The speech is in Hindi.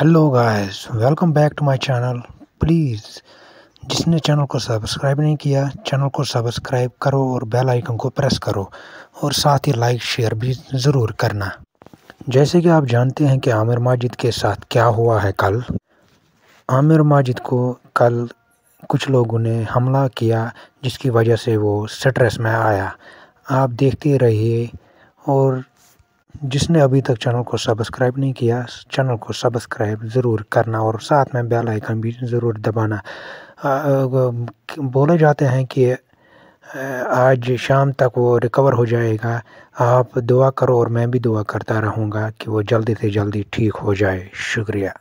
hello guys welcome back to my channel please जिसने चैनल को सब्सक्राइब नहीं किया चैनल को सब्सक्राइब करो और बेल आइकन को प्रेस करो और साथ ही लाइक शेयर भी ज़रूर करना जैसे कि आप जानते हैं कि आमिर माजिद के साथ क्या हुआ है कल आमिर माजिद को कल कुछ लोगों ने हमला किया जिसकी वजह से वो स्ट्रेस में आया आप देखते रहिए और जिसने अभी तक चैनल को सब्सक्राइब नहीं किया चैनल को सब्सक्राइब ज़रूर करना और साथ में बेल आइकन भी ज़रूर दबाना बोले जाते हैं कि आज शाम तक वो रिकवर हो जाएगा आप दुआ करो और मैं भी दुआ करता रहूँगा कि वो जल्दी से जल्दी ठीक हो जाए शुक्रिया